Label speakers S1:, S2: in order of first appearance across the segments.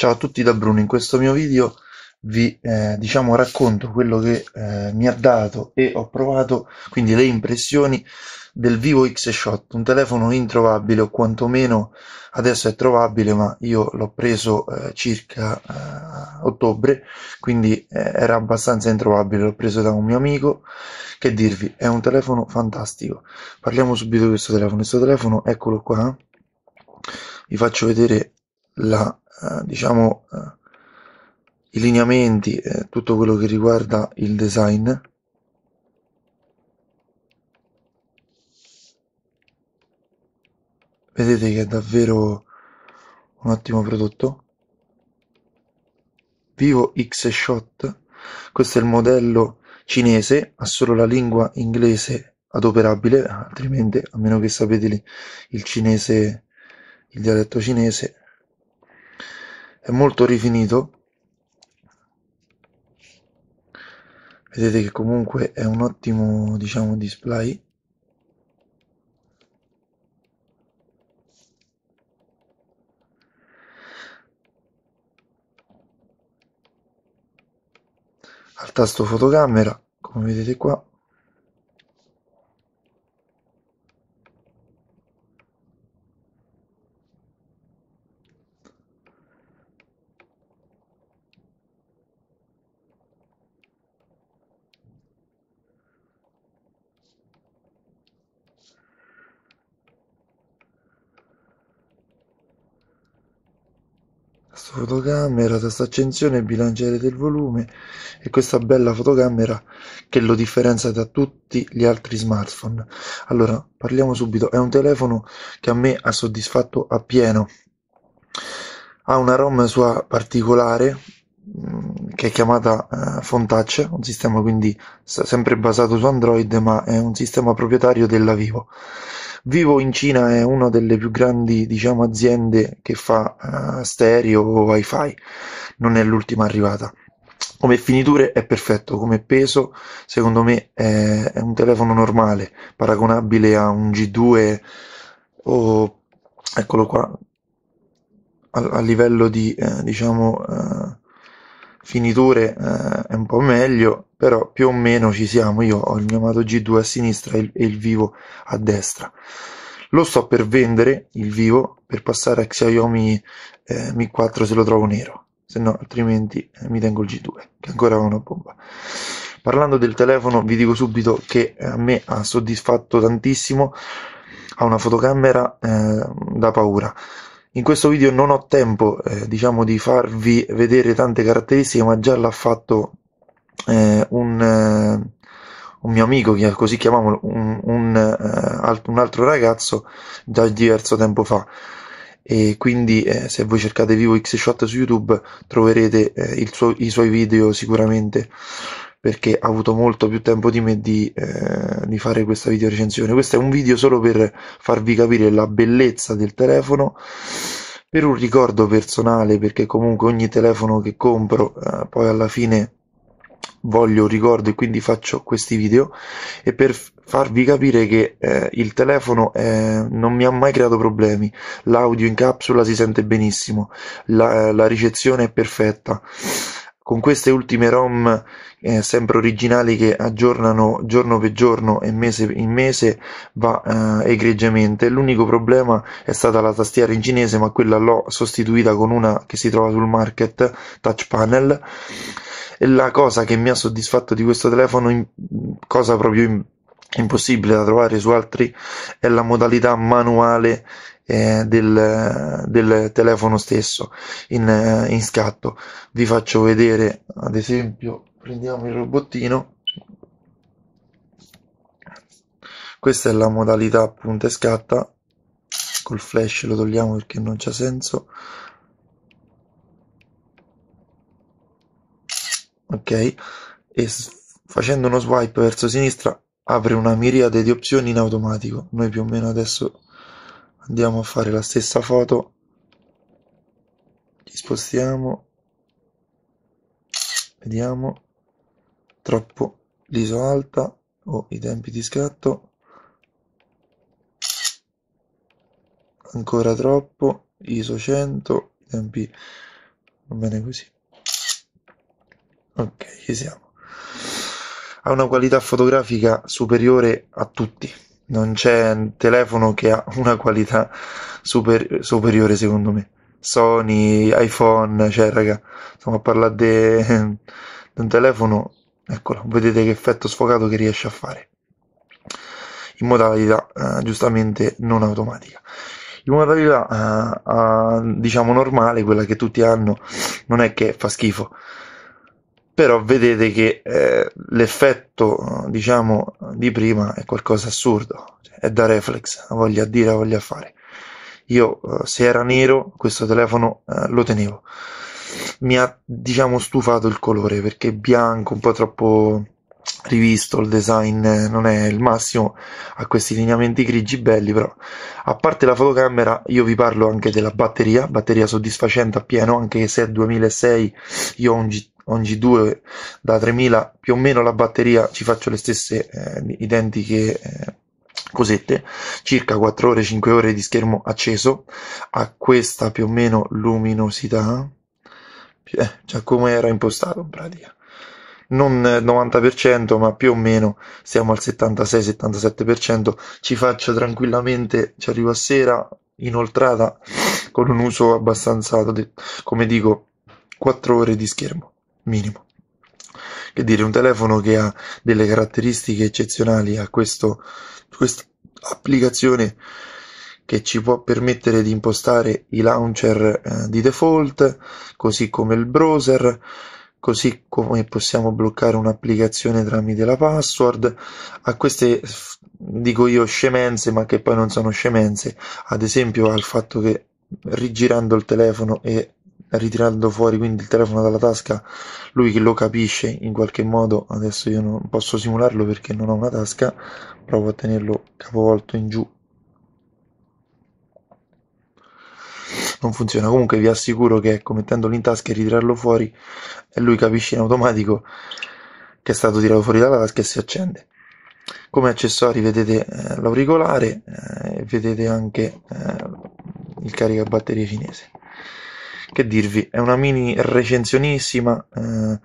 S1: Ciao a tutti da Bruno, in questo mio video vi eh, diciamo racconto quello che eh, mi ha dato e ho provato, quindi le impressioni del Vivo X Shot, un telefono introvabile o quantomeno adesso è trovabile, ma io l'ho preso eh, circa eh, ottobre, quindi eh, era abbastanza introvabile, l'ho preso da un mio amico, che dirvi, è un telefono fantastico. Parliamo subito di questo telefono, questo telefono eccolo qua, vi faccio vedere la eh, diciamo, eh, i lineamenti, e tutto quello che riguarda il design. Vedete che è davvero un ottimo prodotto. Vivo X Shot, questo è il modello cinese, ha solo la lingua inglese adoperabile, altrimenti a meno che sapete il cinese, il dialetto cinese, è molto rifinito vedete che comunque è un ottimo diciamo display al tasto fotocamera come vedete qua fotocamera, accensione, bilanciere del volume e questa bella fotocamera che lo differenzia da tutti gli altri smartphone. Allora, parliamo subito, è un telefono che a me ha soddisfatto appieno. Ha una ROM sua particolare mm, che è chiamata eh, Fontouch, un sistema quindi sempre basato su Android, ma è un sistema proprietario della Vivo Vivo in Cina è una delle più grandi, diciamo, aziende che fa uh, stereo o wifi, non è l'ultima arrivata. Come finiture è perfetto, come peso secondo me è, è un telefono normale, paragonabile a un G2 o eccolo qua, a, a livello di eh, diciamo eh, finiture eh, è un po' meglio, però più o meno ci siamo. Io ho il mio Mato G2 a sinistra e il, e il vivo a destra. Lo sto per vendere il vivo per passare a Xiaomi eh, Mi 4 se lo trovo nero, se no altrimenti eh, mi tengo il G2 che ancora è una bomba. Parlando del telefono, vi dico subito che eh, a me ha soddisfatto tantissimo. Ha una fotocamera eh, da paura in questo video non ho tempo eh, diciamo di farvi vedere tante caratteristiche ma già l'ha fatto eh, un, eh, un, mio amico, così chiamiamolo, un, un, eh, un, altro ragazzo già diverso tempo fa e quindi eh, se voi cercate Vivo X Shot su YouTube troverete eh, suo, i suoi video sicuramente perché ha avuto molto più tempo di me di, eh, di fare questa video recensione. Questo è un video solo per farvi capire la bellezza del telefono per un ricordo personale, perché comunque ogni telefono che compro eh, poi alla fine voglio un ricordo e quindi faccio questi video e per farvi capire che eh, il telefono eh, non mi ha mai creato problemi, l'audio in capsula si sente benissimo, la, eh, la ricezione è perfetta con queste ultime rom eh, sempre originali che aggiornano giorno per giorno e mese in mese va eh, egregiamente. L'unico problema è stata la tastiera in cinese, ma quella l'ho sostituita con una che si trova sul market, touch panel. E la cosa che mi ha soddisfatto di questo telefono, in, cosa proprio importante, impossibile da trovare su altri è la modalità manuale eh, del, del, telefono stesso in, eh, in scatto vi faccio vedere ad esempio prendiamo il robottino questa è la modalità punta e scatta col flash lo togliamo perché non c'è senso ok e facendo uno swipe verso sinistra apre una miriade di opzioni in automatico. Noi più o meno adesso andiamo a fare la stessa foto, li spostiamo, vediamo, troppo l'ISO alta o oh, i tempi di scatto, ancora troppo, ISO 100, i tempi, va bene così. Ok, ci siamo ha una qualità fotografica superiore a tutti. Non c'è telefono che ha una qualità super, superiore, secondo me. Sony, iPhone, cioè, raga, stiamo a parlare di de... un telefono. Eccolo, vedete che effetto sfocato che riesce a fare in modalità eh, giustamente non automatica. In modalità eh, eh, diciamo normale, quella che tutti hanno, non è che fa schifo, però vedete che eh, l'effetto diciamo di prima è qualcosa di assurdo cioè, è da reflex voglia dire voglia fare io eh, se era nero questo telefono eh, lo tenevo mi ha diciamo stufato il colore perché bianco un po' troppo rivisto il design eh, non è il massimo ha questi lineamenti grigi belli però a parte la fotocamera io vi parlo anche della batteria batteria soddisfacente a pieno anche se è 2006 io ho un G ogni 2 da 3000 più o meno la batteria ci faccio le stesse eh, identiche eh, cosette circa 4 ore 5 ore di schermo acceso a questa più o meno luminosità eh, cioè come era impostato in pratica non 90% ma più o meno siamo al 76-77% ci faccio tranquillamente ci arrivo a sera inoltrata con un uso abbastanza come dico 4 ore di schermo minimo. Che dire, un telefono che ha delle caratteristiche eccezionali, ha questo, questa applicazione che ci può permettere di impostare i launcher eh, di default, così come il browser, così come possiamo bloccare un'applicazione tramite la password, a queste dico io scemenze, ma che poi non sono scemenze, ad esempio al fatto che rigirando il telefono e ritirando fuori quindi il telefono dalla tasca, lui che lo capisce in qualche modo, adesso io non posso simularlo perché non ho una tasca, provo a tenerlo capovolto in giù. Non funziona, comunque vi assicuro che ecco, mettendolo in tasca e ritirarlo fuori, lui capisce in automatico che è stato tirato fuori dalla tasca e si accende. Come accessori vedete eh, l'auricolare eh, e eh, vedete anche eh, il caricabatterie cinese che dirvi, è una mini recensionissima eh,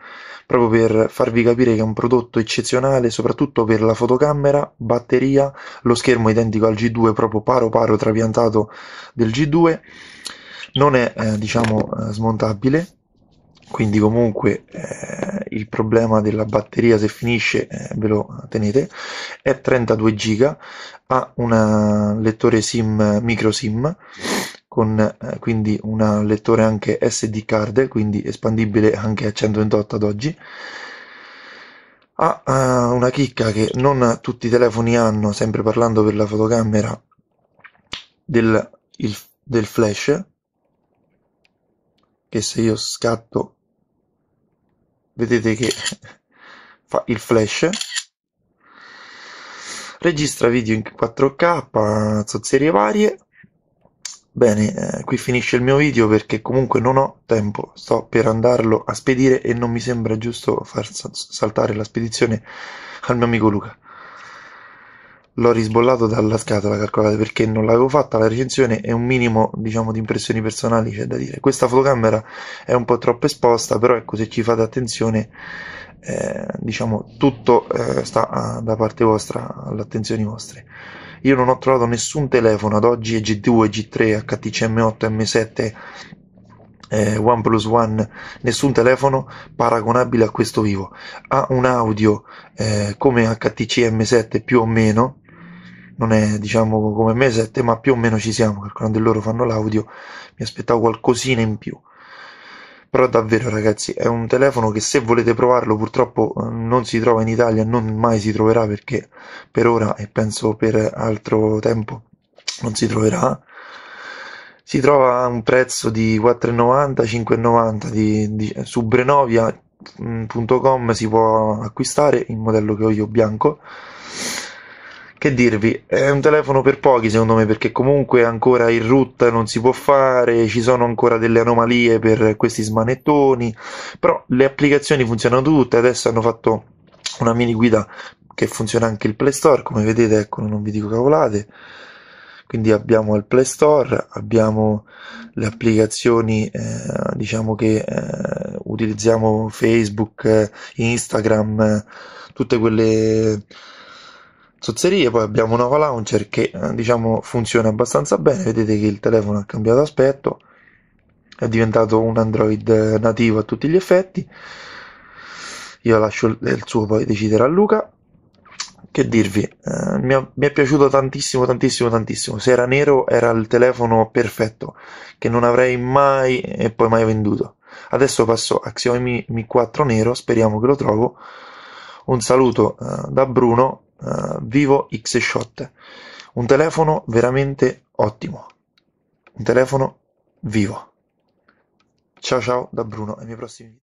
S1: proprio per farvi capire che è un prodotto eccezionale soprattutto per la fotocamera, batteria, lo schermo identico al G2 proprio paro paro trapiantato del G2 non è eh, diciamo eh, smontabile quindi comunque eh, il problema della batteria se finisce eh, ve lo tenete è 32 giga ha un lettore sim micro sim con eh, quindi un lettore anche SD card, quindi espandibile anche a 128 ad oggi. Ha eh, una chicca che non tutti i telefoni hanno, sempre parlando per la fotocamera del, il, del flash, che se io scatto vedete che fa il flash registra video in 4K, zozzerie varie, Bene, eh, qui finisce il mio video perché comunque non ho tempo, sto per andarlo a spedire e non mi sembra giusto far saltare la spedizione al mio amico Luca. L'ho risbollato dalla scatola, calcolate, perché non l'avevo fatta la recensione e un minimo, diciamo, di impressioni personali c'è da dire. Questa fotocamera è un po' troppo esposta, però ecco, se ci fate attenzione, eh, diciamo, tutto eh, sta a, ah, da parte vostra, alle attenzioni vostre. Io non ho trovato nessun telefono ad oggi G2, G3, HTC m 8 M7 eh, OnePlus One, nessun telefono paragonabile a questo vivo. Ha un audio eh, come HTC M7 più o meno, non è diciamo come M7, ma più o meno ci siamo, perché quando loro fanno l'audio mi aspettavo qualcosina in più. Però davvero ragazzi è un telefono che se volete provarlo purtroppo eh, non si trova in Italia, non mai si troverà perché per ora e penso per altro tempo non si troverà. Si trova a un prezzo di 4,90, 5,90 di, di, su brenovia.com mm, si può acquistare il modello che ho io bianco che dirvi, è un telefono per pochi secondo me perché comunque ancora in route non si può fare, ci sono ancora delle anomalie per questi smanettoni, però le applicazioni funzionano tutte, adesso hanno fatto una mini guida che funziona anche il Play Store, come vedete, ecco, non vi dico cavolate. Quindi abbiamo il Play Store, abbiamo le applicazioni, eh, diciamo che eh, utilizziamo Facebook, eh, Instagram, eh, tutte quelle zozzerie, poi abbiamo un nuovo launcher che eh, diciamo funziona abbastanza bene, vedete che il telefono ha cambiato aspetto, è diventato un Android eh, nativo a tutti gli effetti. Io lascio il suo poi deciderà Luca. Che dirvi, eh, mi, è, mi, è, piaciuto tantissimo, tantissimo, tantissimo. Se era nero era il telefono perfetto, che non avrei mai e poi mai venduto. Adesso passo a Xiaomi Mi 4 nero, speriamo che lo trovo. Un saluto eh, da Bruno uh, Vivo X Shot, un telefono veramente ottimo, un telefono vivo. Ciao ciao da Bruno, ai miei prossimi video.